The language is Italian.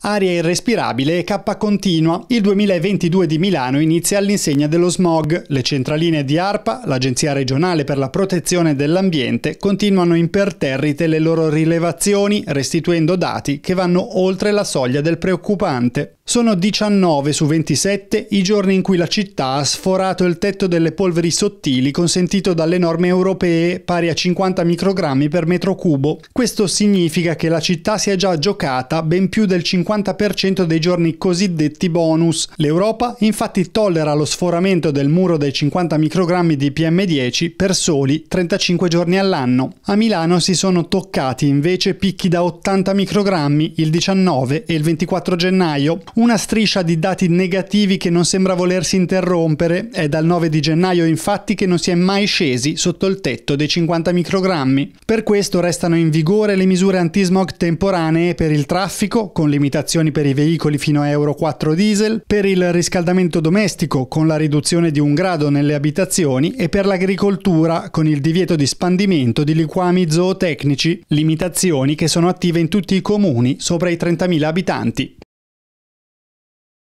Aria irrespirabile e cappa continua. Il 2022 di Milano inizia all'insegna dello smog. Le centraline di ARPA, l'Agenzia regionale per la protezione dell'ambiente, continuano imperterrite le loro rilevazioni, restituendo dati che vanno oltre la soglia del preoccupante. Sono 19 su 27 i giorni in cui la città ha sforato il tetto delle polveri sottili consentito dalle norme europee pari a 50 microgrammi per metro cubo. Questo significa che la città si è già giocata ben più del 50% dei giorni cosiddetti bonus. L'Europa infatti tollera lo sforamento del muro dei 50 microgrammi di PM10 per soli 35 giorni all'anno. A Milano si sono toccati invece picchi da 80 microgrammi il 19 e il 24 gennaio una striscia di dati negativi che non sembra volersi interrompere, è dal 9 di gennaio infatti che non si è mai scesi sotto il tetto dei 50 microgrammi. Per questo restano in vigore le misure antismog temporanee per il traffico, con limitazioni per i veicoli fino a Euro 4 diesel, per il riscaldamento domestico, con la riduzione di un grado nelle abitazioni e per l'agricoltura, con il divieto di spandimento di liquami zootecnici, limitazioni che sono attive in tutti i comuni sopra i 30.000 abitanti.